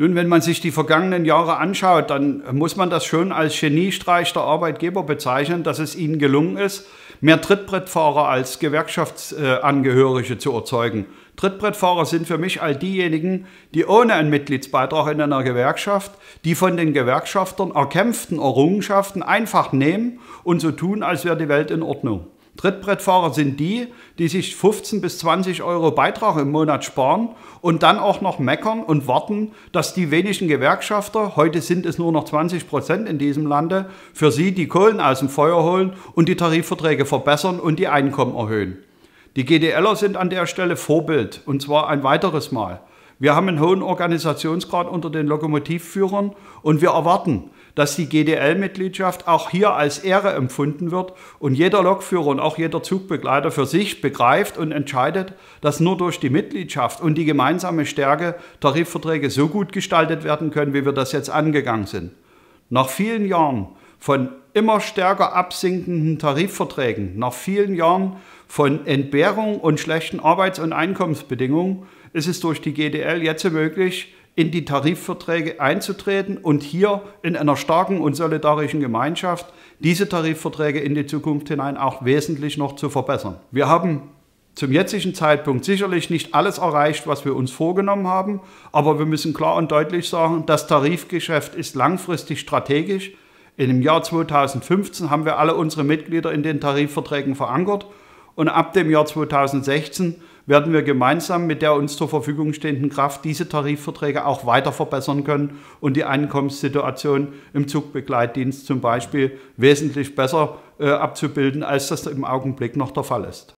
Nun, wenn man sich die vergangenen Jahre anschaut, dann muss man das schon als Geniestreich der Arbeitgeber bezeichnen, dass es ihnen gelungen ist, mehr Trittbrettfahrer als Gewerkschaftsangehörige zu erzeugen. Trittbrettfahrer sind für mich all diejenigen, die ohne einen Mitgliedsbeitrag in einer Gewerkschaft die von den Gewerkschaftern erkämpften Errungenschaften einfach nehmen und so tun, als wäre die Welt in Ordnung. Trittbrettfahrer sind die, die sich 15 bis 20 Euro Beitrag im Monat sparen und dann auch noch meckern und warten, dass die wenigen Gewerkschafter, heute sind es nur noch 20 Prozent in diesem Lande, für sie die Kohlen aus dem Feuer holen und die Tarifverträge verbessern und die Einkommen erhöhen. Die GDLer sind an der Stelle Vorbild und zwar ein weiteres Mal. Wir haben einen hohen Organisationsgrad unter den Lokomotivführern und wir erwarten, dass die GDL-Mitgliedschaft auch hier als Ehre empfunden wird und jeder Lokführer und auch jeder Zugbegleiter für sich begreift und entscheidet, dass nur durch die Mitgliedschaft und die gemeinsame Stärke Tarifverträge so gut gestaltet werden können, wie wir das jetzt angegangen sind. Nach vielen Jahren von immer stärker absinkenden Tarifverträgen, nach vielen Jahren von Entbehrung und schlechten Arbeits- und Einkommensbedingungen ist es durch die GDL jetzt möglich, in die Tarifverträge einzutreten und hier in einer starken und solidarischen Gemeinschaft diese Tarifverträge in die Zukunft hinein auch wesentlich noch zu verbessern. Wir haben zum jetzigen Zeitpunkt sicherlich nicht alles erreicht, was wir uns vorgenommen haben, aber wir müssen klar und deutlich sagen, das Tarifgeschäft ist langfristig strategisch. In dem Jahr 2015 haben wir alle unsere Mitglieder in den Tarifverträgen verankert und ab dem Jahr 2016 werden wir gemeinsam mit der uns zur Verfügung stehenden Kraft diese Tarifverträge auch weiter verbessern können und die Einkommenssituation im Zugbegleitdienst zum Beispiel wesentlich besser äh, abzubilden, als das im Augenblick noch der Fall ist.